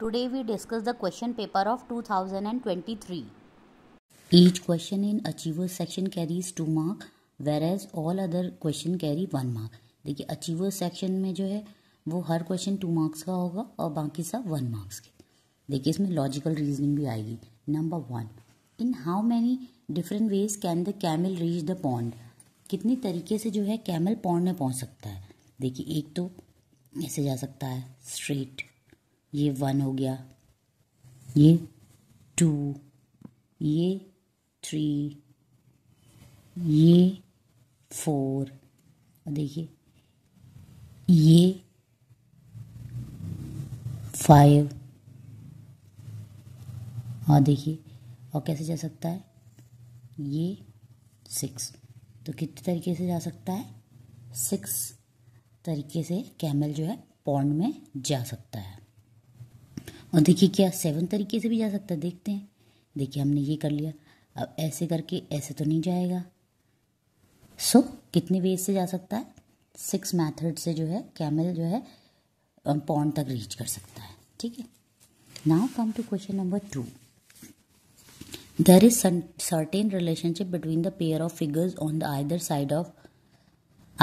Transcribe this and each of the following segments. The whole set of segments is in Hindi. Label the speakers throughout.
Speaker 1: Today we discuss the question paper of 2023. Question in achievers section carries two mark where as all other question carry one mark देखिए अचीवर्स सेक्शन में जो है वो हर क्वेश्चन टू मार्क्स का होगा और बाकी सब वन मार्क्स के देखिए इसमें लॉजिकल रीजनिंग भी आएगी number one in how many different ways can the camel reach the pond कितने तरीके से जो है कैमल पॉन्ड में पहुंच सकता है देखिए एक तो ऐसे जा सकता है स्ट्रेट ये वन हो गया ये टू ये थ्री ये फोर और देखिए ये फाइव और हाँ, देखिए और कैसे जा सकता है ये सिक्स तो कितने तरीके से जा सकता है सिक्स तरीके से कैमल जो है पॉन्ड में जा सकता है और देखिए क्या सेवन तरीके से भी जा सकता है देखते हैं देखिए हमने ये कर लिया अब ऐसे करके ऐसे तो नहीं जाएगा सो so, कितने वेज से जा सकता है सिक्स मैथड से जो है कैमल जो है पॉन्ड तक रीच कर सकता है ठीक है now come to question number two there is certain relationship between the pair of figures on the other side of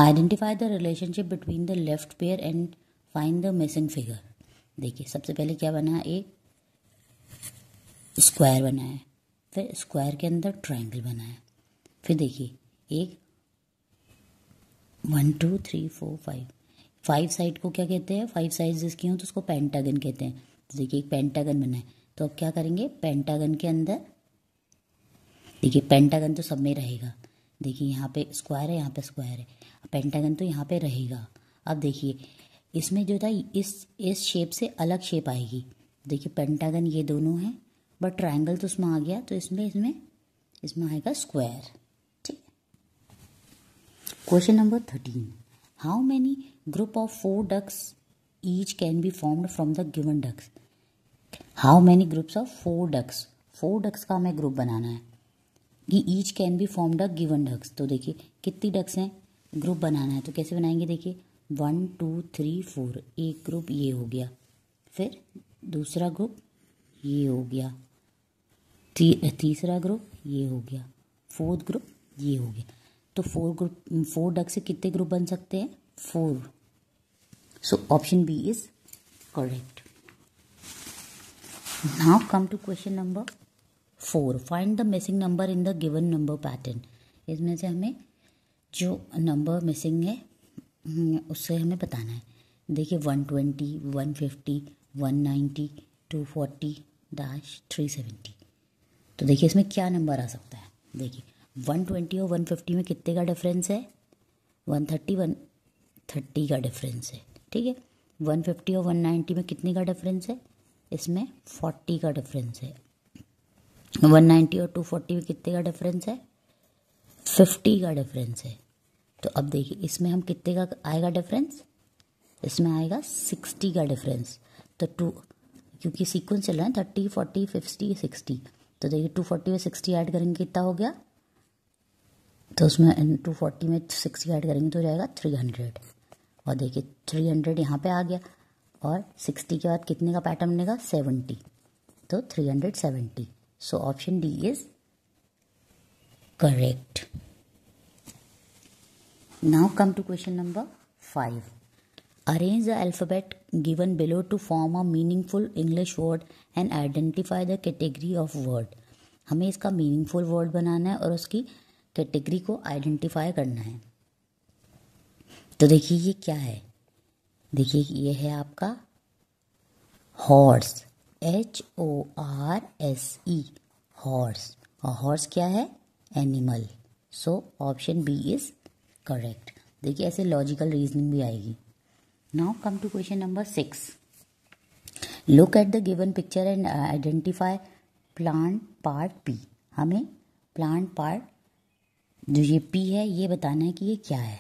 Speaker 1: identify the relationship between the left pair and find the missing figure देखिए सबसे पहले क्या बना एक स्क्वायर बना है फिर स्क्वायर के अंदर ट्राइंगल बना है फिर देखिए एक one two three four five five side को क्या कहते हैं फाइव साइड जिसकी हों तो उसको पेंटागन कहते हैं तो देखिए एक पेंटागन बना है तो अब क्या करेंगे पेंटागन के अंदर देखिए पेंटागन तो सब में रहेगा देखिए यहाँ पे स्क्वायर है यहाँ पे स्क्वायर है पेंटागन तो यहाँ पे रहेगा अब देखिए इसमें जो था इस इस शेप से अलग शेप आएगी देखिए पेंटागन ये दोनों हैं बट ट्राइंगल तो उसमें आ गया तो इसमें इसमें इसमें आएगा स्क्वायर ठीक question number thirteen how many group of four ducks each can be formed from the given ducks how many groups of four ducks four ducks का हमें ग्रुप बनाना है कि each can be formed a given ducks तो देखिए कितनी डक्स हैं ग्रुप बनाना है तो कैसे बनाएंगे देखिए वन टू थ्री फोर एक ग्रुप ये हो गया फिर दूसरा ग्रुप ये हो गया ती, तीसरा ग्रुप ये हो गया फोर्थ ग्रुप ये हो गया तो फोर ग्रुप फोर डक से कितने ग्रुप बन सकते हैं four so option B is correct now come to question number four find the missing number in the given number pattern इसमें से हमें जो नंबर मिसिंग है उससे हमें बताना है देखिए one twenty one fifty one ninety two forty dash three seventy तो देखिए इसमें क्या नंबर आ सकता है देखिए वन ट्वेंटी और वन फिफ्टी में कितने का डिफरेंस है वन थर्टी वन थर्टी का डिफरेंस है ठीक है वन फिफ्टी और वन नाइन्टी में कितने का डिफरेंस है इसमें फोर्टी का डिफरेंस है वन नाइन्टी और टू फोर्टी में कितने का डिफरेंस है फिफ्टी का डिफरेंस है तो अब देखिए इसमें हम कितने का आएगा डिफरेंस इसमें आएगा सिक्सटी का डिफरेंस तो टू क्योंकि सीक्वेंस चल रहा है थर्टी फोर्टी फिफ्टी सिक्सटी तो देखिए टू फोर्टी में सिक्सटी ऐड करेंगे कितना हो गया तो उसमें टू फोर्टी में सिक्सटी ऐड करेंगे तो हो जाएगा थ्री हंड्रेड और देखिए थ्री हंड्रेड यहाँ पर आ गया और सिक्सटी के बाद कितने का पैटर्न बनेगा सेवेंटी तो three hundred seventy so option D is correct Now come to question number five. Arrange the alphabet given below to form a meaningful English word and identify the category of word. हमें इसका meaningful word बनाना है और उसकी category को identify करना है तो देखिए ये क्या है देखिए ये है आपका horse. H O R S E. Horse. और horse क्या है Animal. So option B is correct देखिए ऐसे लॉजिकल रीजनिंग भी आएगी now come to question number six look at the given picture and identify plant part P हमें प्लांट पार्ट जो ये पी है ये बताना है कि ये क्या है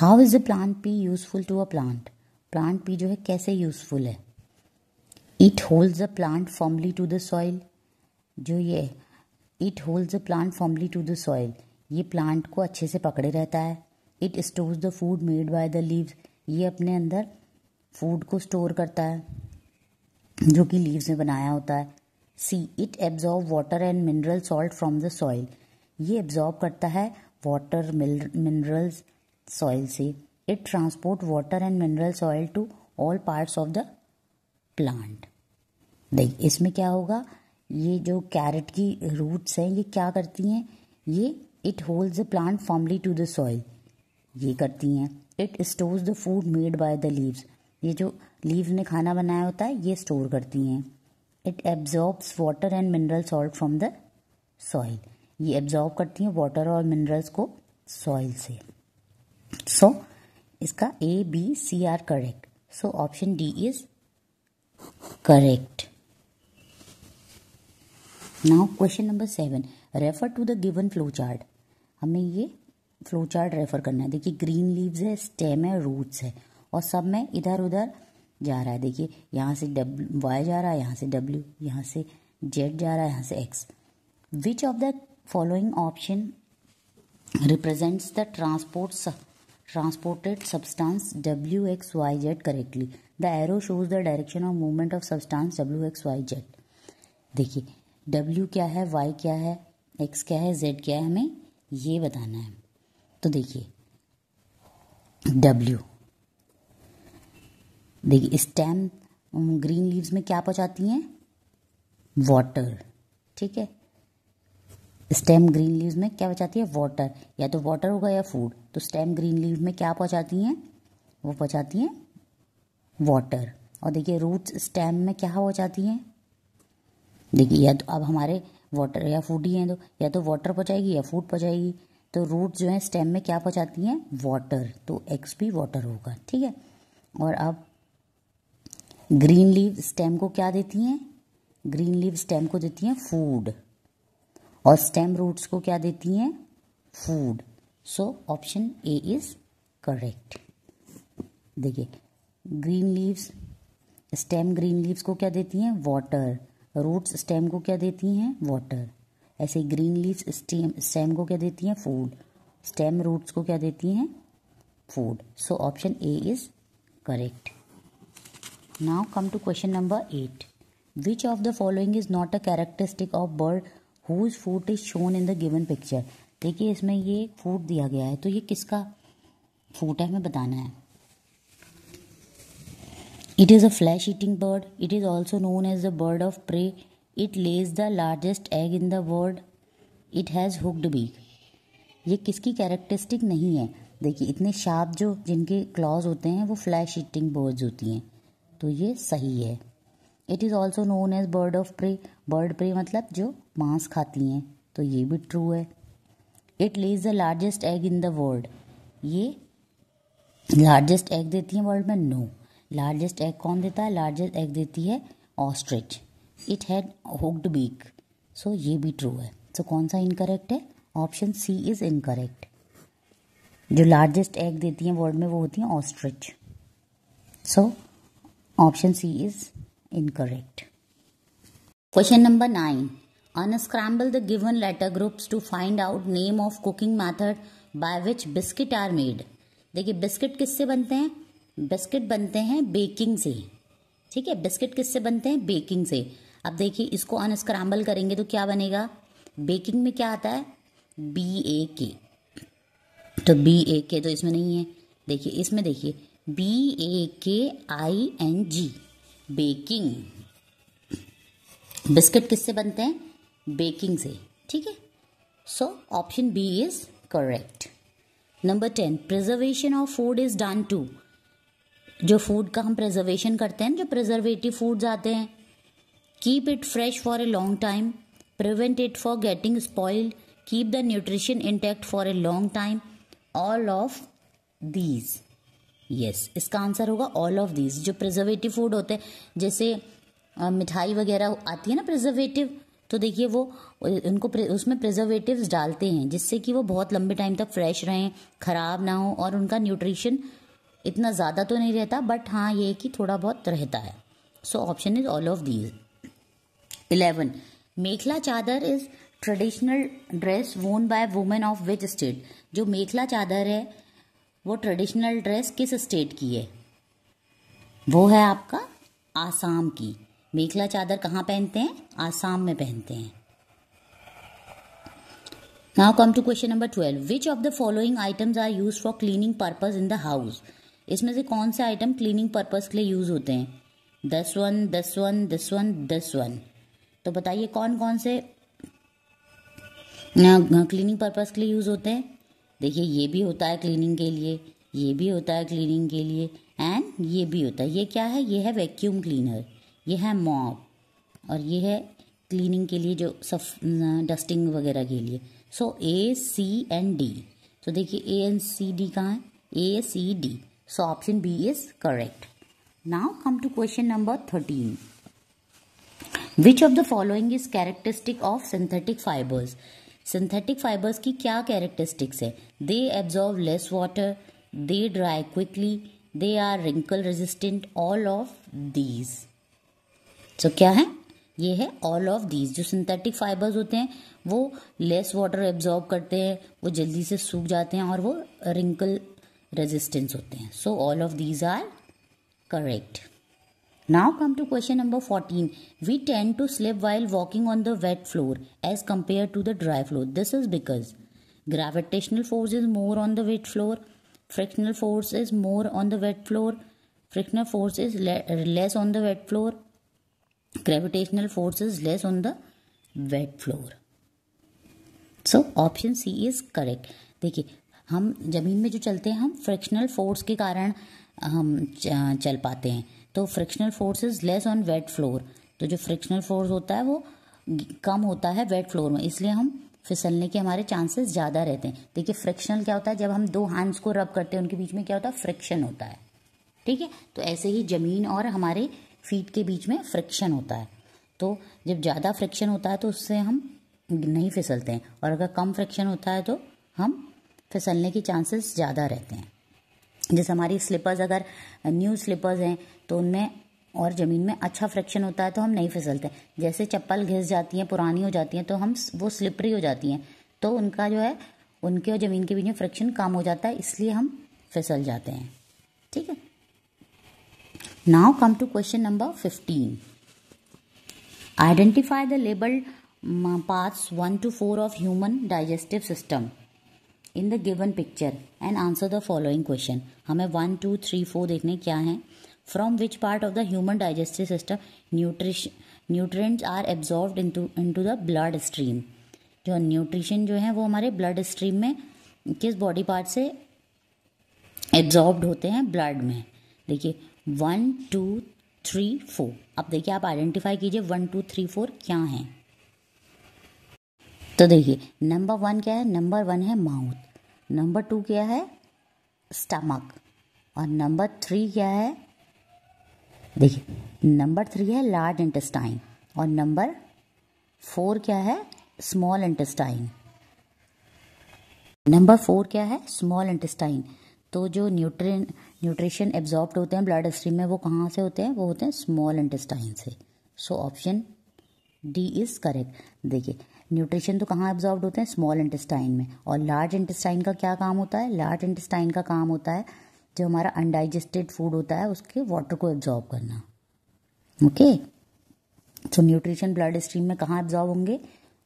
Speaker 1: how is the plant P useful to a plant plant P जो है कैसे यूजफुल है it holds the plant firmly to the soil जो ये it holds the plant firmly to the soil ये प्लांट को अच्छे से पकड़े रहता है it stores the food made by the leaves ये अपने अंदर फूड को स्टोर करता है जो कि लीव्स में बनाया होता है C it absorb water and mineral salt from the soil ये एब्जॉर्ब करता है वाटर मिनरल्स सॉइल से it transport water and mineral soil to all parts of the plant देख इसमें क्या होगा ये जो कैरेट की रूट्स हैं ये क्या करती हैं ये it hold the plant firmly to the soil ये करती हैं it stores the food made by the leaves ये जो लीव्स ने खाना बनाया होता है ये स्टोर करती हैं it absorbs water and mineral salt from the soil ये एब्जॉर्ब करती हैं वाटर और मिनरल्स को सॉइल से सो so, इसका A B C are correct so option D is correct now question number seven refer to the given flow chart हमें ये फ्लो चार्ट रेफर करना है देखिए ग्रीन लीव्स है स्टेम है रूट्स है और सब में इधर उधर जा रहा है देखिए यहाँ से डब्ल्यू वाई जा रहा है यहाँ से डब्ल्यू यहाँ से जेड जा रहा है यहाँ से X which of the following option represents the transport transported substance W X Y Z correctly the arrow shows the direction of movement of substance W X Y Z देखिए डब्ल्यू क्या है वाई क्या है एक्स क्या है जेड क्या है हमें ये बताना है तो देखिए डब्ल्यू देखिए स्टेम ग्रीन लीव्स में क्या पहुंचाती हैं वाटर ठीक है स्टेम ग्रीन लीव्स में क्या पहुंचाती है वाटर या तो वाटर होगा या फूड तो स्टेम ग्रीन लीव में क्या पहुंचाती हैं वो पहुंचाती हैं वाटर और देखिए रूट्स स्टेम में क्या हो जाती हैं देखिए या तो अब हमारे वाटर या फूड ही है तो या तो वाटर पहुँचाएगी या फूड पहुँचाएगी तो रूट जो है स्टेम में क्या पहुँचाती हैं वाटर तो एक्स भी वाटर होगा ठीक है और अब ग्रीन लीव स्टेम को क्या देती हैं ग्रीन लीव स्टेम को देती हैं फूड और स्टेम रूट्स को क्या देती हैं food so option A is correct देखिए green leaves stem green leaves को क्या देती हैं वाटर रूट्स स्टेम को क्या देती हैं वाटर ऐसे ग्रीन लीव्स स्टेम स्टेम को क्या देती हैं फूड स्टेम रूट्स को क्या देती हैं food so option A is correct now come to question number eight which of the following is not a characteristic of bird whose food is shown in the given picture देखिए इसमें ये फूड दिया गया है तो ये किसका फूड है हमें बताना है It is a flesh eating bird. It is also known as the bird of prey. It lays the largest egg in the world. It has hooked beak. ये किसकी कैरेक्टरिस्टिक नहीं है देखिए इतने शार्प जो जिनके क्लॉज होते हैं वो फ्लैश ईटिंग बर्ड्स होती हैं तो ये सही है it is also known as bird of prey bird prey मतलब जो मांस खाती हैं तो ये भी ट्रू है it lays the largest egg in the world ये लार्जेस्ट एग देती हैं वर्ल्ड में नो no. लार्जेस्ट एग कौन देता है लार्जेस्ट एग देती है ostrich it had hooked beak so ये भी ट्रू है सो so, कौन सा इनकरेक्ट है ऑप्शन सी इज इनकरेक्ट जो लार्जेस्ट एग देती हैं वर्ल्ड में वो होती हैं ostrich so option C is incorrect question number nine unscramble the given letter groups to find out name of cooking method by which biscuit are made देखिए बिस्किट किससे बनते हैं बिस्किट बनते हैं बेकिंग से ठीक है बिस्किट किससे बनते हैं बेकिंग से अब देखिए इसको अनस्क्रैम्बल करेंगे तो क्या बनेगा बेकिंग में क्या आता है बी ए के तो बी ए के तो इसमें नहीं है देखिए इसमें देखिए B A K I N G baking biscuit किससे बनते हैं बेकिंग से ठीक है so option B is correct number ten preservation of food is done to जो फूड का हम प्रिजर्वेशन करते हैं जो प्रिजर्वेटिव फूड्स आते हैं keep it fresh for a long time prevent it for getting spoiled keep the nutrition intact for a long time all of these yes इसका आंसर होगा ऑल ऑफ दीज जो प्रिजर्वेटिव फूड होते हैं जैसे मिठाई वगैरह आती है ना प्रिजर्वेटिव तो देखिए वो उनको उसमें प्रिजर्वेटिव्स डालते हैं जिससे कि वो बहुत लंबे टाइम तक फ्रेश रहें ख़राब ना हो और उनका न्यूट्रिशन इतना ज़्यादा तो नहीं रहता बट हाँ ये कि थोड़ा बहुत रहता है so option is all of these eleven mekhela chador is traditional dress worn by women of which state जो मेखला चादर है वो ट्रेडिशनल ड्रेस किस स्टेट की है वो है आपका आसाम की मेखला चादर कहाँ पहनते हैं आसाम में पहनते हैं now come to question number twelve which of the following items are use for cleaning purpose in the house इसमें से कौन से आइटम क्लीनिंग पर्पज़ के लिए यूज़ होते हैं दस वन दस वन दस वन दस वन तो बताइए कौन कौन से क्लीनिंग पर्पज़ के लिए यूज़ होते हैं देखिए ये भी होता है क्लीनिंग के लिए ये भी होता है क्लीनिंग के लिए एंड ये भी होता है ये क्या है ये है वैक्यूम क्लीनर ये है मॉप और ये है क्लीनिंग के लिए जो सफ डस्टिंग वगैरह के लिए सो ए सी एंड डी तो देखिए ए एंड सी डी कहाँ है A C D So option B is correct. Now come to question number 13. Which of the following is characteristic of synthetic fibers? Synthetic fibers की क्या characteristics है They absorb less water, they dry quickly, they are wrinkle resistant, all of these. So क्या है ये है ऑल ऑफ दीज जो सिंथेटिक फाइबर्स होते हैं वो लेस वाटर एब्जॉर्ब करते हैं वो जल्दी से सूख जाते हैं और वो रिंकल रेजिस्टेंस होते हैं so all of these are correct now come to question number fourteen we tend to slip while walking on the wet floor as compare to the dry floor this is because gravitational force is more on the wet floor frictional force is more on the wet floor frictional force is less on the wet floor gravitational force is less on the wet floor so option C is correct देखिए हम ज़मीन में जो चलते हैं हम फ्रिक्शनल फोर्स के कारण हम चल पाते हैं तो frictional force is less on wet floor तो जो फ्रिक्शनल फोर्स होता है वो कम होता है वेट फ्लोर में इसलिए हम फिसलने के हमारे चांसेस ज़्यादा रहते हैं देखिए फ्रिक्शनल क्या होता है जब हम दो हैंड्स को रब करते हैं उनके बीच में क्या होता है फ्रिक्शन होता है ठीक है तो ऐसे ही ज़मीन और हमारे फीट के बीच में फ्रिक्शन होता है तो जब ज़्यादा फ्रिक्शन होता है तो उससे हम नहीं फिसलते हैं और अगर कम फ्रिक्शन होता है तो हम फिसलने की चांसेस ज़्यादा रहते हैं जैसे हमारी स्लिपर्स अगर न्यू स्लिपर्स हैं तो उनमें और ज़मीन में अच्छा फ्रैक्शन होता है तो हम नहीं फिसलते जैसे चप्पल घिस जाती हैं पुरानी हो जाती हैं तो हम वो स्लिपरी हो जाती हैं तो उनका जो है उनके और ज़मीन के बीच में फ्रैक्शन कम हो जाता है इसलिए हम फिसल जाते हैं ठीक है now come to question number fifteen identify the labelled parts one two four of human digestive system in the given picture and answer the following question हमें वन टू थ्री फोर देखने क्या हैं from which part of the human digestive system nutrition nutrients are absorb to the blood stream जो न्यूट्रिशन जो है वो हमारे ब्लड स्ट्रीम में किस बॉडी पार्ट से एब्जॉर्ब होते हैं ब्लड में देखिए वन टू थ्री फोर अब देखिए आप आइडेंटिफाई कीजिए वन टू थ्री फोर क्या हैं तो देखिए नंबर वन क्या है नंबर वन है माउथ नंबर टू क्या है स्टमक और नंबर थ्री क्या है देखिए नंबर थ्री है लार्ज इंटेस्टाइन और नंबर फोर क्या है स्मॉल इंटेस्टाइन नंबर फोर क्या है स्मॉल इंटेस्टाइन तो जो न्यूट्रिन न्यूट्रिशन एब्जॉर्ब होते हैं ब्लड स्ट्रीम में वो कहाँ से होते हैं वो होते हैं स्मॉल इंटेस्टाइन से so option D is correct देखिए न्यूट्रिशन तो कहाँ एब्जॉर्ब होते हैं स्मॉल इंटेस्टाइन में और लार्ज इंटेस्टाइन का क्या काम होता है लार्ज इंटेस्टाइन का काम होता है जो हमारा अनडाइजेस्टेड फूड होता है उसके वाटर को एब्जॉर्ब करना okay so nutrition blood stream में कहाँ एब्जॉर्ब होंगे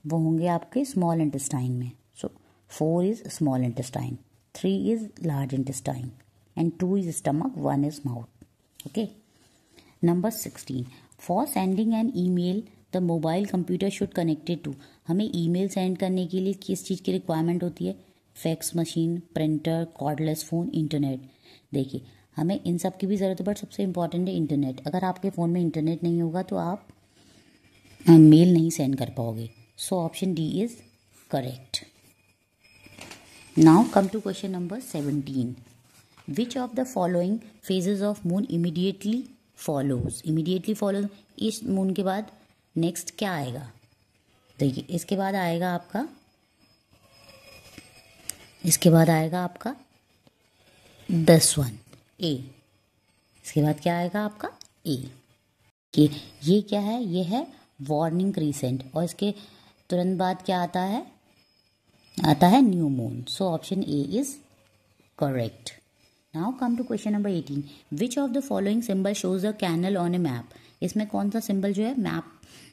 Speaker 1: वो होंगे आपके स्मॉल इंटेस्टाइन में so four is small intestine three is large intestine and two is stomach one is mouth okay number sixteen for sending an email the mobile computer should connected to हमें ईमेल सेंड करने के लिए किस चीज़ की रिक्वायरमेंट होती है fax machine printer cordless phone internet देखिए हमें इन सब की भी ज़रूरत है बट सबसे इम्पॉर्टेंट है इंटरनेट अगर आपके फ़ोन में इंटरनेट नहीं होगा तो आप मेल नहीं सेंड कर पाओगे so option D is correct now come to question number seventeen which of the following phases of moon immediately follows immediately follows इस मून के बाद नेक्स्ट क्या आएगा तो इसके बाद आएगा आपका इसके बाद आएगा आपका दस वन ए इसके बाद क्या आएगा आपका ए ये ये क्या है ये है वार्निंग क्रीसेंट और इसके तुरंत बाद क्या आता है आता है new moon so option A is correct now come to question number eighteen which of the following symbol shows a canal on a map इसमें कौन सा सिंबल जो है मैप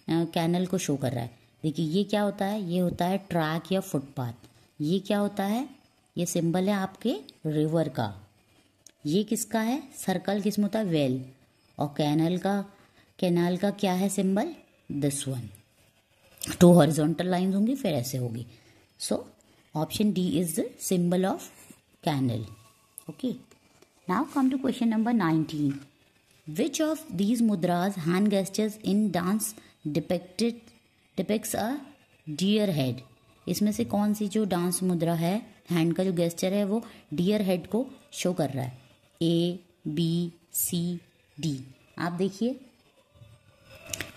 Speaker 1: कैनल को शो कर रहा है देखिए ये क्या होता है ये होता है ट्रैक या फुटपाथ ये क्या होता है ये सिंबल है आपके रिवर का ये किसका है सर्कल किस में होता है वेल और कैनल का कैनाल का क्या है symbol this one two horizontal lines होंगी फिर ऐसे होगी so option D is the symbol of canal okay now come to question number nineteen which of these mudras hand gestures in dance depicted depicts a deer head इसमें से कौन सी जो डांस मुद्रा है हैंड का जो गेस्चर है वो डियर हेड को शो कर रहा है ए बी सी डी आप देखिए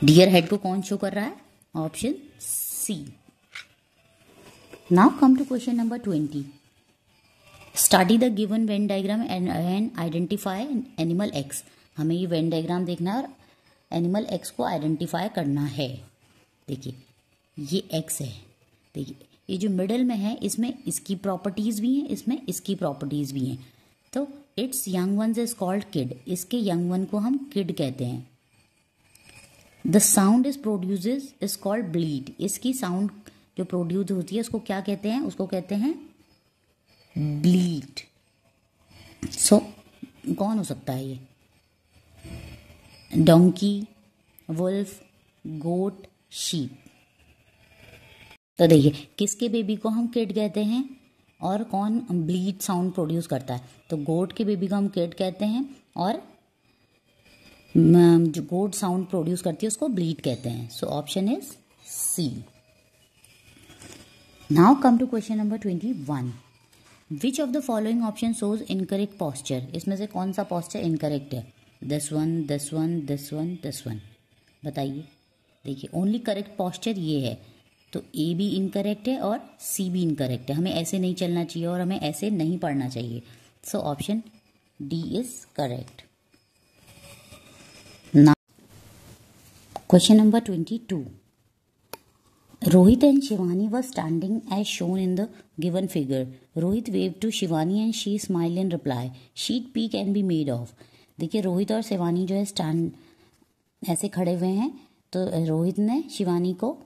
Speaker 1: डियर हेड को कौन शो कर रहा है option C now come to question number twenty study the given Venn diagram and identify animal X हमें ये वेन डायग्राम देखना है और एनिमल एक्स को आइडेंटिफाई करना है देखिए ये एक्स है देखिए ये जो मिडल में है इसमें इसकी प्रॉपर्टीज़ भी हैं इसमें इसकी प्रॉपर्टीज़ भी हैं तो it's young one is called kid इसके यंग वन को हम किड कहते हैं the sound is produce is called bleat इसकी साउंड जो प्रोड्यूस होती है उसको क्या कहते हैं उसको कहते हैं ब्लीड सो so, कौन हो सकता है ये डोंकी वुल्फ गोट शीप तो देखिए किसके बेबी को हम किट कहते हैं और कौन ब्लीड साउंड प्रोड्यूस करता है तो गोट के बेबी को हम किट कहते हैं और जो गोट साउंड प्रोड्यूस करती है उसको ब्लीड कहते हैं so option is C now come to question number twenty one which of the following option shows incorrect posture इसमें से कौन सा पॉस्चर इनकरेक्ट है दस वन दस वन दस वन दस वन बताइए देखिए ओनली करेक्ट पॉस्चर ये है तो ए भी इनकरेक्ट है और सी भी इनकरेक्ट है हमें ऐसे नहीं चलना चाहिए और हमें ऐसे नहीं पढ़ना चाहिए so option D is correct question number twenty two Rohit and Shivani were standing as shown in the given figure Rohit wave to Shivani and she smile and reply sheet P can be made of देखिए रोहित और शिवानी जो है स्टैंड ऐसे खड़े हुए हैं तो रोहित ने शिवानी को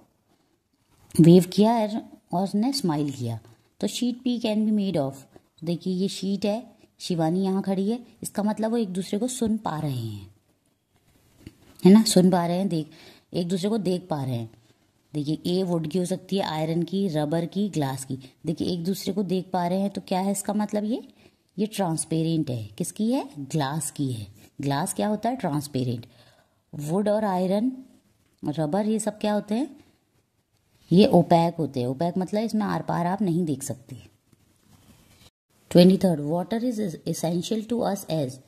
Speaker 1: वेव किया और उसने स्माइल किया तो sheet P can be made of देखिए ये शीट है शिवानी यहाँ खड़ी है इसका मतलब वो एक दूसरे को सुन पा रहे हैं है ना सुन पा रहे हैं देख एक दूसरे को देख पा रहे हैं देखिए ए वुड की हो सकती है आयरन की रबर की ग्लास की देखिए एक दूसरे को देख पा रहे हैं तो क्या है इसका मतलब ये ये ट्रांसपेरेंट है किसकी है ग्लास की है ग्लास क्या होता है ट्रांसपेरेंट वुड और आयरन रबर ये सब क्या होते हैं ये ओपैक होते हैं ओपैक मतलब इसमें आर पार आप नहीं देख सकते twenty third water is essential to us as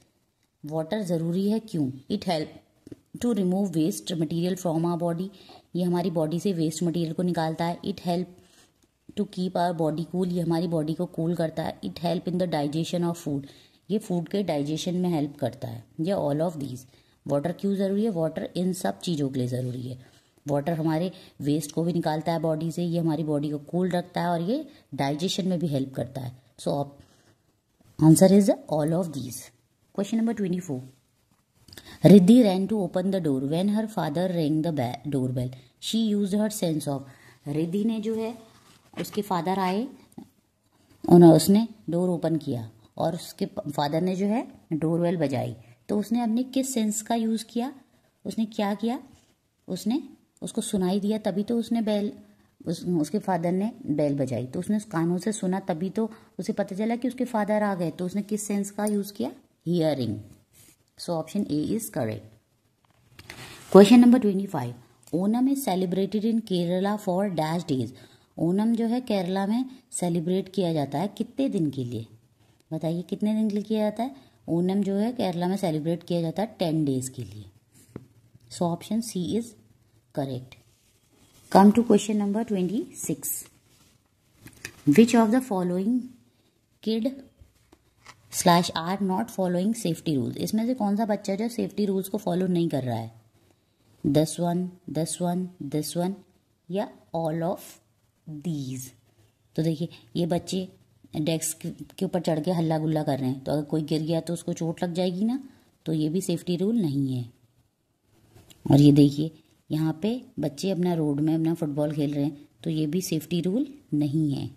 Speaker 1: water ज़रूरी है क्यों it help to remove waste material from our body ये हमारी बॉडी से वेस्ट मटेरियल को निकालता है it help to keep our body cool ये हमारी बॉडी को कूल cool करता है it help in the digestion of food ये फूड के डाइजेशन में हेल्प करता है ये ऑल ऑफ दीज वाटर क्यों ज़रूरी है वाटर इन सब चीज़ों के लिए ज़रूरी है वाटर हमारे वेस्ट को भी निकालता है बॉडी से ये हमारी बॉडी को कूल cool रखता है और ये डाइजेशन में भी हेल्प करता है सो ऑप answer is all of these question number twenty four Riddhi ran to open the door when her father rang the door bell she use her sense of Riddhi ने जो है उसके फादर आए उन्होंने उसने डोर ओपन किया और उसके फादर ने जो है डोर वेल बजाई तो उसने अपने किस सेंस का यूज़ किया उसने क्या किया उसने उसको सुनाई दिया तभी तो उसने बैल उस उसके फादर ने बैल बजाई तो उसने उस कानों से सुना तभी तो उसे पता चला कि उसके फादर आ गए तो उसने किस सेंस का यूज़ किया hearing so option A is correct number twenty five Onam is celebrated in Kerala for dash days Onam जो है केरला में सेलिब्रेट किया जाता है कितने दिन के लिए बताइए कितने दिन के लिए किया जाता है ओनम जो है केरला में सेलिब्रेट किया जाता है टेन डेज के लिए so option C is correct come to question number twenty six which of the following kid slash are not following safety rules इसमें से कौन सा बच्चा जो सेफ्टी रूल्स को फॉलो नहीं कर रहा है दस वन दस वन दस वन या ऑल ऑफ दीज तो देखिए ये बच्चे डेस्क के ऊपर चढ़ के हल्ला गुल्ला कर रहे हैं तो अगर कोई गिर गया तो उसको चोट लग जाएगी ना तो ये भी सेफ्टी रूल नहीं है और ये देखिए यहाँ पे बच्चे अपना रोड में अपना फुटबॉल खेल रहे हैं तो ये भी सेफ्टी रूल नहीं है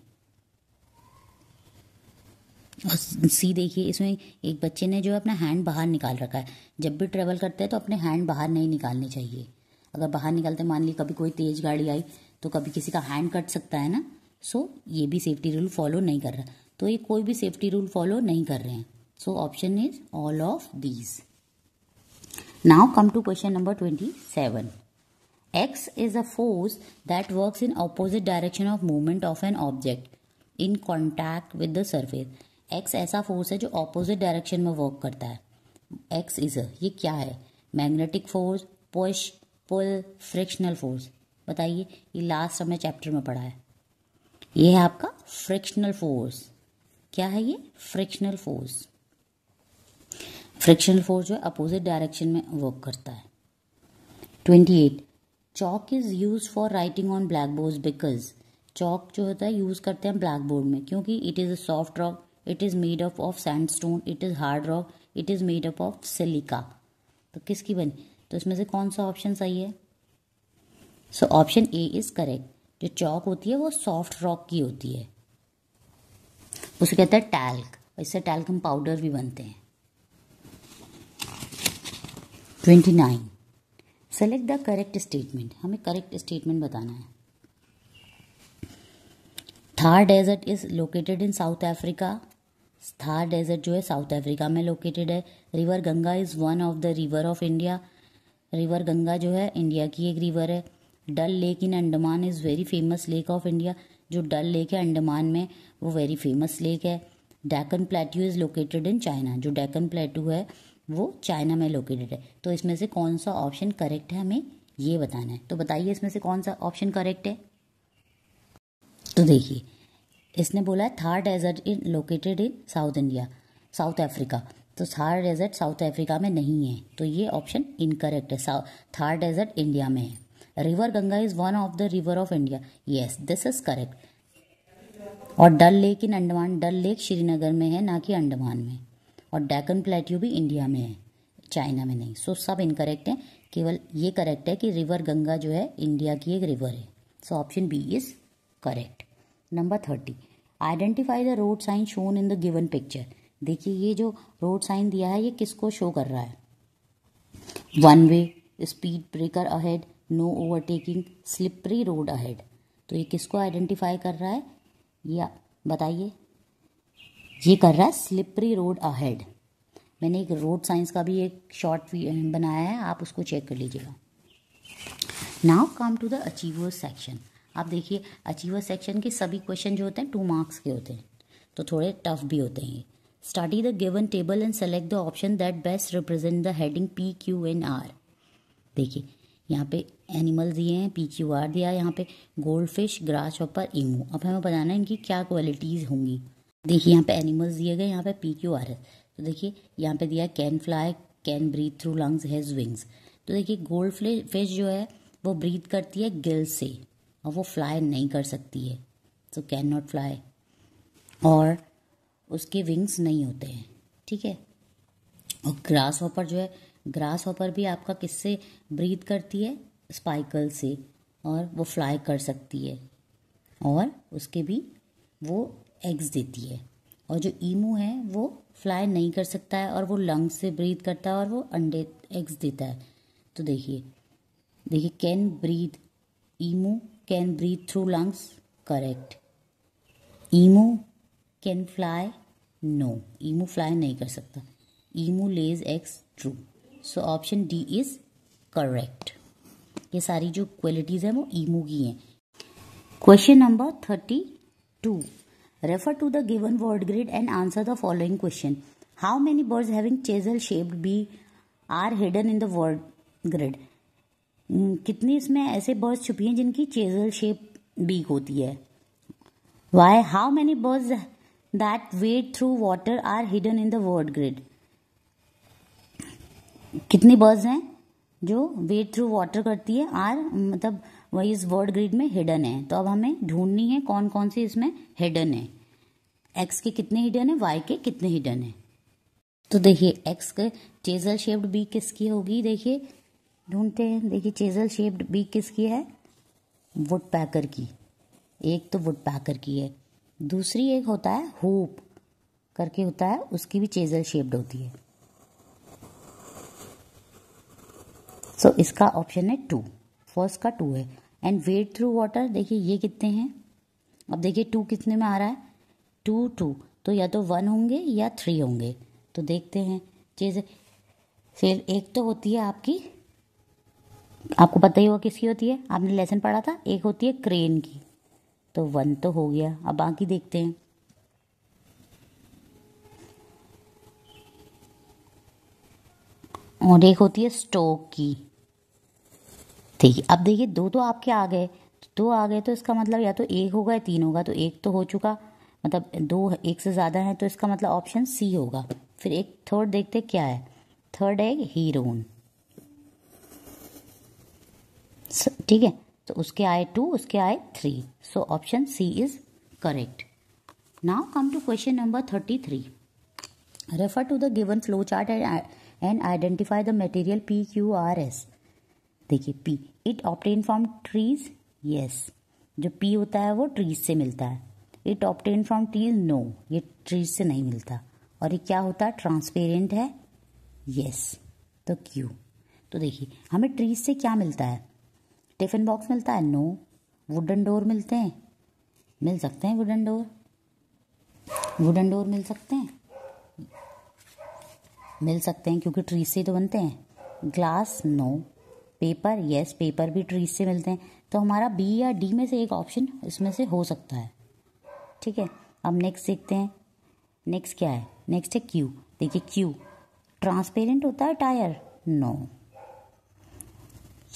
Speaker 1: और सी देखिए इसमें एक बच्चे ने जो है अपना हैंड बाहर निकाल रखा है जब भी ट्रेवल करते हैं तो अपने हैंड बाहर नहीं निकालने चाहिए अगर बाहर निकालते मान ली कभी कोई तेज़ गाड़ी आई तो कभी किसी का हैंड कट सकता है ना सो ये भी सेफ्टी रूल फॉलो नहीं कर रहा तो ये कोई भी सेफ्टी रूल फॉलो नहीं कर रहे हैं so option is all of these now come to question number twenty seven X is a force that work in opposite direction of movement of an object in contact with the surface X ऐसा फोर्स है जो ऑपोजिट डायरेक्शन में वर्क करता है एक्स इज ये क्या है magnetic force push pull frictional force बताइए ये लास्ट हमने चैप्टर में पढ़ा है ये है आपका फ्रिक्शनल फोर्स क्या है ये फ्रिक्शनल फोर्स फ्रिक्शनल फोर्स जो है अपोजिट डायरेक्शन में वर्क करता है twenty eight chalk is use for writing on black board because chalk जो होता है यूज़ करते हैं ब्लैक बोर्ड में क्योंकि it is a soft rock it is made up of sand stone it is hard rock it is made up of silica तो किसकी बनी तो इसमें से कौन सा ऑप्शन सही है so option A is correct जो चौक होती है वो सॉफ्ट रॉक की होती है उसे कहते हैं टैल्क इससे टैल्कम पाउडर भी बनते हैं twenty nine select the correct statement हमें करेक्ट स्टेटमेंट बताना है Thar desert is located in South Africa Thar desert जो है साउथ अफ्रीका में लोकेटेड है river Ganga is one of the river of India river Ganga जो है इंडिया की एक रिवर है Dal lake in Andaman is very famous lake of India जो डल लेक है अंडमान में वो वेरी फेमस लेक है Deccan plateau is located in China जो डैकन प्लेट्यू है वो चाइना में लोकेटेड है तो इसमें से कौन सा ऑप्शन करेक्ट है हमें ये बताना है तो बताइए इसमें से कौन सा ऑप्शन करेक्ट है तो देखिए इसने बोला है Thar desert in located in South India South Africa तो थार डेजर्ट साउथ अफ्रीका में नहीं है तो ये ऑप्शन इनकरेक्ट है थार डेजर्ट इंडिया में है river Ganga is one of the river of India yes this is correct और Dal lake in Andaman Dal lake Srinagar में है ना कि अंडमान में और डैकन प्लेट्यू भी इंडिया में है चाइना में नहीं सो so, सब इनकरेक्ट हैं केवल ये करेक्ट है कि रिवर गंगा जो है इंडिया की एक रिवर है so option B is correct number thirty identify the road sign shown in the given picture देखिए ये जो रोड साइन दिया है ये किसको शो कर रहा है one way speed breaker ahead no overtaking slippery road ahead तो ये किसको आइडेंटिफाई कर रहा है या बताइए ये कर रहा है स्लिपरी रोड अहेड मैंने एक रोड साइंस का भी एक शॉर्ट बनाया है आप उसको चेक कर लीजिएगा now come to the achiever section आप देखिए अचीवर सेक्शन के सभी क्वेश्चन जो होते हैं टू मार्क्स के होते हैं तो थोड़े टफ भी होते हैं study the given table and select the option that best represent the heading P Q N R देखिए यहाँ पे एनिमल दिए हैं पी क्यू आर दिया है यहाँ पे gold fish grasshopper emu अब हमें बताना है इनकी क्या क्वालिटीज़ होंगी देखिए यहाँ पे एनिमल्स दिए गए यहाँ पे पी क्यू आर है तो देखिए यहाँ पे दिया can fly can breathe through lungs has wings तो देखिए गोल्ड फिश जो है वो ब्रीथ करती है गिल से और वो फ्लाई नहीं कर सकती है सो कैन नॉट फ्लाई और उसके विंग्स नहीं होते हैं ठीक है और ग्रास ऑपर जो है ग्रास हॉपर भी आपका किससे ब्रीद करती है स्पाइकल से और वो फ्लाई कर सकती है और उसके भी वो एग्स देती है और जो ईमू है वो फ्लाई नहीं कर सकता है और वो लंग्स से ब्रीद करता है और वो अंडे एग्स देता है तो देखिए देखिए can breathe emu can breathe through lungs correct emu can fly no emu fly नहीं कर सकता emu lays eggs true so option D is correct ये सारी जो क्वालिटीज हैं वो ईमू की हैं question number thirty two refer to the given word grid and answer the following question how many birds having chisel shaped beak are hidden in the word grid कितनी इसमें ऐसे बर्ड्स छुपी हैं जिनकी चेजल शेप बीक होती है Y how many birds that wade through water are hidden in the word grid कितनी बर्ड्स हैं जो वेट थ्रू वाटर करती है आर मतलब वही इस वर्ड ग्रीड में हिडन है तो अब हमें ढूंढनी है कौन कौन सी इसमें हिडन है एक्स के कितने हिडन है वाई के कितने हिडन है तो देखिए एक्स के चेजल शेप्ड बी किसकी होगी देखिए ढूंढते हैं देखिए चेजल शेप्ड बी किसकी है वुड पैकर की एक तो वुड पैकर की है दूसरी एक होता है होप करके होता है उसकी भी चेजल शेप्ड होती है सो so, इसका ऑप्शन है टू फर्स्ट का टू है एंड वेट थ्रू वाटर देखिए ये कितने हैं अब देखिए टू कितने में आ रहा है टू टू तो या तो वन होंगे या थ्री होंगे तो देखते हैं चीज़ फिर एक तो होती है आपकी आपको पता ही होगा किसकी होती है आपने लेसन पढ़ा था एक होती है क्रेन की तो वन तो हो गया अब बाकी देखते हैं और एक होती है स्टोक की ठीक अब देखिए दो तो आपके आ गए दो आ गए तो इसका मतलब या तो एक होगा या तीन होगा तो एक तो हो चुका मतलब दो एक से ज़्यादा है तो इसका मतलब ऑप्शन सी होगा फिर एक थर्ड देखते क्या है थर्ड है हीरोन ठीक है तो उसके आए टू उसके आए three so option C is correct now come to question number thirty three refer to the given flow chart and identify the material P Q R S देखिए P it obtain from trees yes जो पी होता है वो ट्रीज से मिलता है it obtain from trees no ये ट्रीज से नहीं मिलता और ये क्या होता है ट्रांसपेरेंट है यस तो क्यू तो देखिए हमें ट्रीज से क्या मिलता है टिफिन बॉक्स मिलता है नो वुडन डोर मिलते हैं मिल सकते हैं वुडन डोर वुडन डोर मिल सकते हैं मिल सकते हैं क्योंकि ट्री से तो बनते हैं glass no paper yes paper भी ट्रीज से मिलते हैं तो हमारा बी या डी में से एक ऑप्शन इसमें से हो सकता है ठीक है अब नेक्स्ट देखते हैं नेक्स्ट क्या है नेक्स्ट है क्यू देखिए क्यू ट्रांसपेरेंट होता है टायर नो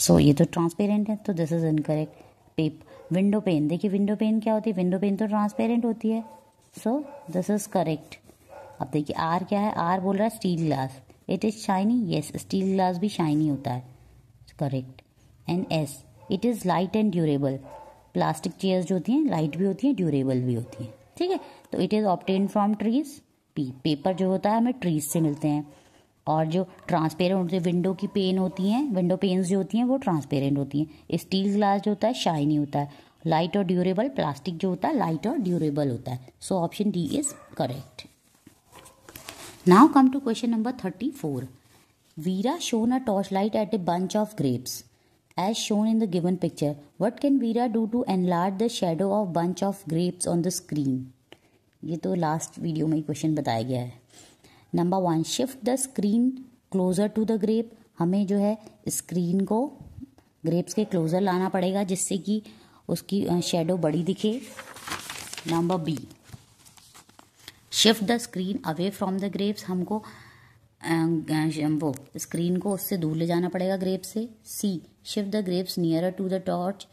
Speaker 1: सो ये तो ट्रांसपेरेंट है तो दिस इज इनकरेक्ट पेप विंडो पेन देखिए विंडो पेन क्या होती है विंडो पेन तो ट्रांसपेरेंट होती है सो दिस इज करेक्ट अब देखिए आर क्या है आर बोल रहा है steel glass it is shiny yes steel glass भी शाइनी होता है correct and S it is light and durable plastic chairs जो होती हैं लाइट भी होती हैं ड्यूरेबल भी होती हैं ठीक है तो it is obtain from trees P paper जो होता है हमें ट्रीज से मिलते हैं और जो ट्रांसपेरेंट होते विंडो की पेन होती हैं विंडो पेन्स जो होती हैं वो ट्रांसपेरेंट होती हैं स्टील ग्लास जो होता है शाइनी होता है लाइट और ड्यूरेबल प्लास्टिक जो होता है लाइट और ड्यूरेबल होता है so option D is correct now come to question number thirty four Veera shone a torchlight at a bunch of grapes. As shown in the given picture, what can Veera do to enlarge the shadow of bunch of grapes on the screen? ये तो लास्ट वीडियो में क्वेश्चन बताया गया है number one shift the screen closer to the grape हमें जो है स्क्रीन को ग्रेप्स के क्लोज़र लाना पड़ेगा जिससे कि उसकी शेडो बड़ी दिखे number B shift the screen away from the grapes हमको uh, वो स्क्रीन को उससे दूर ले जाना पड़ेगा ग्रेप से C shift the grapes near to the torch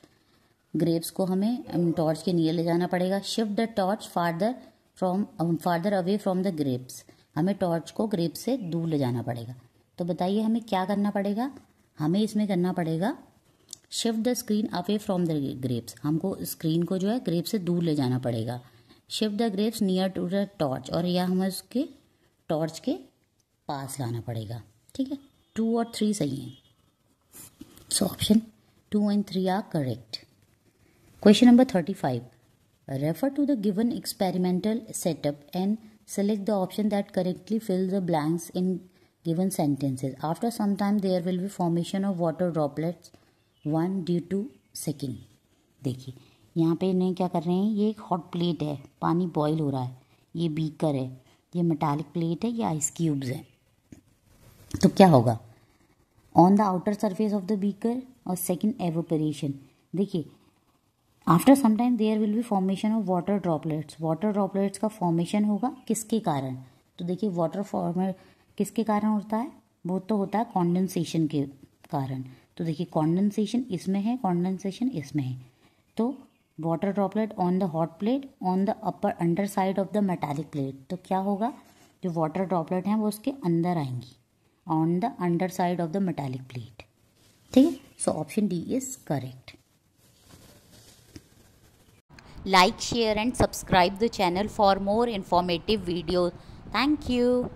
Speaker 1: grapes को हमें टॉर्च um, के नियर ले जाना पड़ेगा shift the torch farther from farther away from the grapes हमें टॉर्च को ग्रेप्स से दूर ले जाना पड़ेगा तो बताइए हमें क्या करना पड़ेगा हमें इसमें करना पड़ेगा shift the screen away from the grapes हमको स्क्रीन को जो है ग्रेप से दूर ले जाना पड़ेगा shift the grapes near to the torch और यह हमें उसके टॉर्च के पास लाना पड़ेगा ठीक है टू और थ्री सही हैं so option two and three are correct question number thirty five refer to the given experimental setup and select the option that correctly fill the blanks in given sentences after some time there will be formation of water droplets one due to second देखिए यहाँ पे इन्हें क्या कर रहे हैं ये एक हॉट प्लेट है पानी बॉयल हो रहा है ये बीकर है ये मेटालिक प्लेट है ये आइस क्यूब्स हैं तो क्या होगा on the outer surface of the beaker और सेकेंड एवोपरेशन देखिए after some time there will be formation of water droplets water droplets का फॉर्मेशन होगा किसके कारण तो देखिए वाटर फॉर्मर किसके कारण होता है वो तो होता है कॉन्डेंसेशन के कारण तो देखिए कॉन्डेंसेशन इसमें है कॉन्डेंसेशन इसमें है तो water droplet on the hot plate on the upper under side of the metallic plate तो क्या होगा जो वाटर ड्रॉपलेट हैं वो उसके अंदर आएंगी on the underside of the metallic plate Okay, so option D is correct like share and subscribe the channel for more informative videos thank you